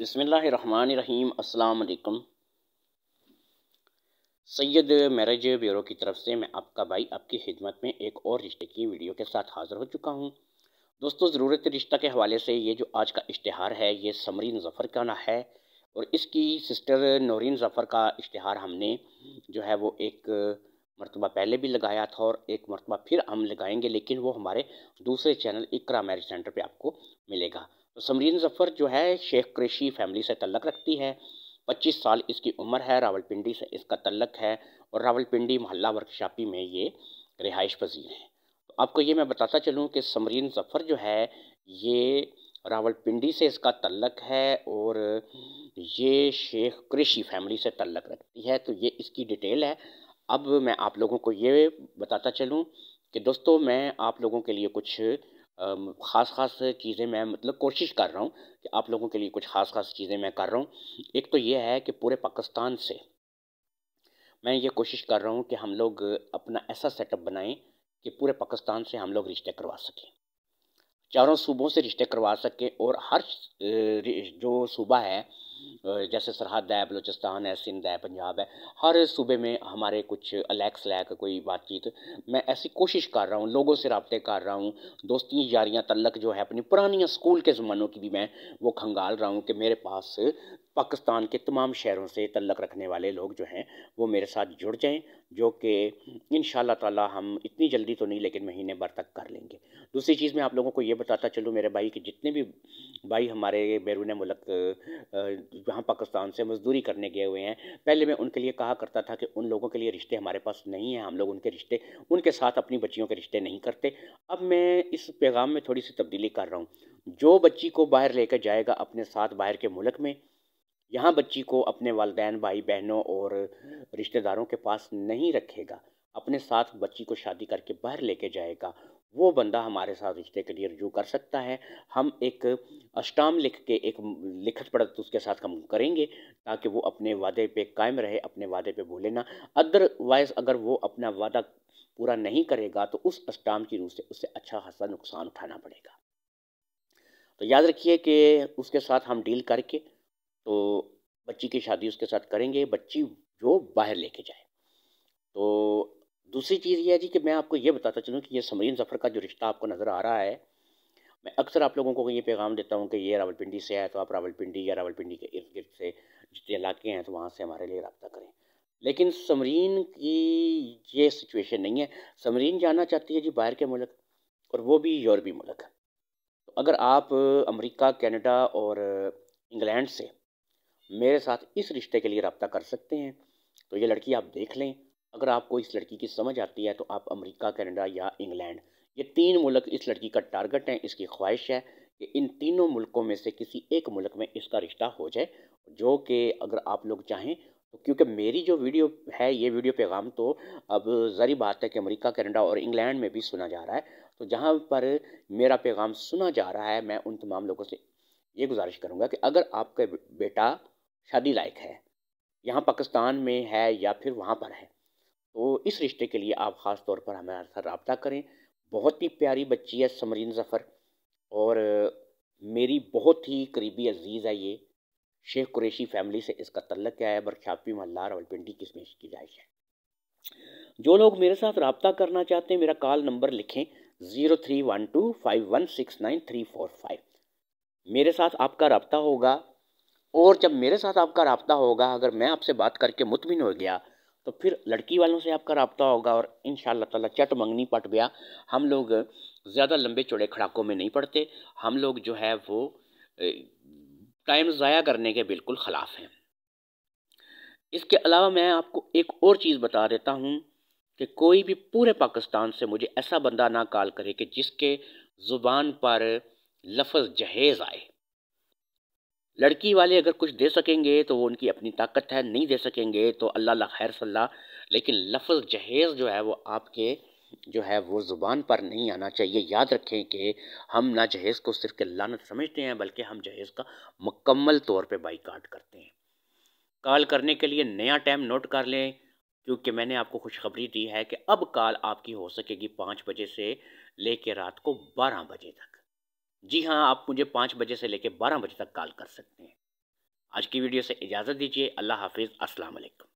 बसमीम् अल्लाम Syed marriage bureau की तरफ से मैं आपका भाई आपकी खिदमत में एक और रिश्ते की वीडियो के साथ हाज़िर हो चुका हूँ दोस्तों ज़रूरत रिश्ता के हवाले से ये जो आज का इश्तहार है ये समरीन जफ़र का ना है और इसकी सिस्टर नौरीन जफ़र का इश्तहार हमने जो है वो एक मरतबा पहले भी लगाया था और एक मरतबा फिर हम लगाएंगे लेकिन वो हमारे दूसरे चैनल इकरा मैरिज सेंटर पर आपको मिलेगा तो समरीन जफ़र जो है शेख कृषि फैमिली से तल्लक रखती है पच्चीस साल इसकी उम्र है रावलपिंडी से इसका तल्लक है और रावलपिंडी मोहल्ला वर्कशापी में ये रिहाइश पजीर है तो आपको ये मैं बताता चलूँ कि समरीन जफ़र जो है ये रावलपिंडी से इसका तल्लक है और ये शेख कृषि फैमिली से तल्लक रखती है तो ये इसकी डिटेल है अब मैं आप लोगों को ये बताता चलूँ कि दोस्तों मैं आप लोगों के लिए कुछ ख़ास ख़ास चीज़ें मैं मतलब कोशिश कर रहा हूँ कि आप लोगों के लिए कुछ ख़ास ख़ास चीज़ें मैं कर रहा हूँ एक तो ये है कि पूरे पाकिस्तान से मैं ये कोशिश कर रहा हूँ कि हम लोग अपना ऐसा सेटअप बनाएं कि पूरे पाकिस्तान से हम लोग रिश्ते करवा सकें चारों सूबों से रिश्ते करवा सकें और हर जो सूबा है जैसे सरहद है बलूचिस्तान है सिंध है पंजाब है हर सूबे में हमारे कुछ अलैक्स लैक कोई बातचीत मैं ऐसी कोशिश कर रहा हूँ लोगों से रबते कर रहा हूँ दोस्ती यारियाँ तलक जो है अपनी पुरानी स्कूल के ज़मानों की भी मैं वो खंगाल रहा हूँ कि मेरे पास पाकिस्तान के तमाम शहरों से तल्लक रखने वाले लोग जो हैं वो मेरे साथ जुड़ जाएं जो कि इन ताला हम इतनी जल्दी तो नहीं लेकिन महीने भर तक कर लेंगे दूसरी चीज़ मैं आप लोगों को ये बताता चलूँ मेरे भाई कि जितने भी भाई हमारे बैरून मुल्क जहाँ पाकिस्तान से मजदूरी करने गए हुए हैं पहले मैं उनके लिए कहा करता था कि उन लोगों के लिए रिश्ते हमारे पास नहीं हैं हम लोग उनके रिश्ते उनके साथ अपनी बच्चियों के रिश्ते नहीं करते अब मैं इस पैगाम में थोड़ी सी तब्दीली कर रहा हूँ जो बच्ची को बाहर लेकर जाएगा अपने साथ बाहर के मुल्क में यहाँ बच्ची को अपने वालदेन भाई बहनों और रिश्तेदारों के पास नहीं रखेगा अपने साथ बच्ची को शादी करके बाहर लेके जाएगा वो बंदा हमारे साथ रिश्ते के लिए रजू कर सकता है हम एक अष्टाम लिख के एक लिखत पढ़त उसके साथ कम करेंगे ताकि वो अपने वादे पे कायम रहे अपने वादे पे भूले ना अदरवाइज़ अगर वो अपना वादा पूरा नहीं करेगा तो उस अष्टाम की रूह से उससे अच्छा खासा नुकसान उठाना पड़ेगा तो याद रखिए कि उसके साथ हम डील करके तो बच्ची की शादी उसके साथ करेंगे बच्ची जो बाहर लेके जाए तो दूसरी चीज़ यह है जी कि मैं आपको ये बताता चलूँ कि ये समरीन सफ़र का जो रिश्ता आपको नज़र आ रहा है मैं अक्सर आप लोगों को ये पैगाम देता हूँ कि ये रावलपिंडी से है तो आप रावलपिंडी या रावलपिंडी के इर्द गिर्द से जितने इलाके हैं तो वहाँ से हमारे लिए रबता करें लेकिन समरीन की ये सिचुएशन नहीं है समरीन जाना चाहती है जी बाहर के मुल्क और वो भी यूरोपी मुल्क तो अगर आप अमेरिका कनाडा और इंग्लैंड से मेरे साथ इस रिश्ते के लिए रबता कर सकते हैं तो ये लड़की आप देख लें अगर आपको इस लड़की की समझ आती है तो आप अमेरिका कनाडा या इंग्लैंड ये तीन मुल्क इस लड़की का टारगेट है इसकी ख्वाहिश है कि इन तीनों मुल्कों में से किसी एक मुल्क में इसका रिश्ता हो जाए जो कि अगर आप लोग चाहें तो क्योंकि मेरी जो वीडियो है ये वीडियो पैगाम तो अब ज़री बात है कि अमेरिका कनाडा और इंग्लैंड में भी सुना जा रहा है तो जहाँ पर मेरा पैगाम सुना जा रहा है मैं उन तमाम लोगों से ये गुजारिश करूँगा कि अगर आपका बेटा शादी लायक है यहाँ पाकिस्तान में है या फिर वहाँ पर है तो इस रिश्ते के लिए आप ख़ास तौर पर हमारे साथ रबता करें बहुत ही प्यारी बच्ची है समरीन ज़फ़र और मेरी बहुत ही करीबी अजीज़ है ये शेख कुरेशी फैमिली से इसका तल्लक क्या है बरख्यापी मल्ला रावलपिंडी की इसमें इसकी जायश है जो लोग मेरे साथ रबता करना चाहते हैं मेरा कॉल नंबर लिखें zero three one two five one six nine three four five मेरे साथ आपका रबता होगा और जब मेरे साथ आपका रबता होगा अगर मैं आपसे बात करके मुतमिन हो गया तो फिर लड़की वालों से आपका रबता होगा और इन शाह चट मंगनी पट गया हम लोग ज़्यादा लंबे चौड़े खड़ाकों में नहीं पड़ते हम लोग जो है वो टाइम ज़ाया करने के बिल्कुल ख़िलाफ़ हैं इसके अलावा मैं आपको एक और चीज़ बता देता हूँ कि कोई भी पूरे पाकिस्तान से मुझे ऐसा बंदा ना कॉल करे कि जिसके ज़ुबान पर लफज जहेज़ आए लड़की वाले अगर कुछ दे सकेंगे तो वो उनकी अपनी ताकत है नहीं दे सकेंगे तो अल्लाह खैर सल्ला लेकिन लफ्ज़ जहेज़ जो है वो आपके जो है वो ज़ुबान पर नहीं आना चाहिए याद रखें कि हम ना जहेज़ को सिर्फ के लानत समझते हैं बल्कि हम जहेज़ का मुकम्मल तौर पर बाईकाट करते हैं कॉल करने के लिए नया टाइम नोट कर लें क्योंकि मैंने आपको खुशखबरी दी है कि अब कॉल आपकी हो सकेगी पाँच बजे से ले रात को बारह बजे तक जी हाँ आप मुझे पाँच बजे से लेकर बारह बजे तक कॉल कर सकते हैं आज की वीडियो से इजाज़त दीजिए अल्लाह हाफिज़ अस्सलाम वालेकुम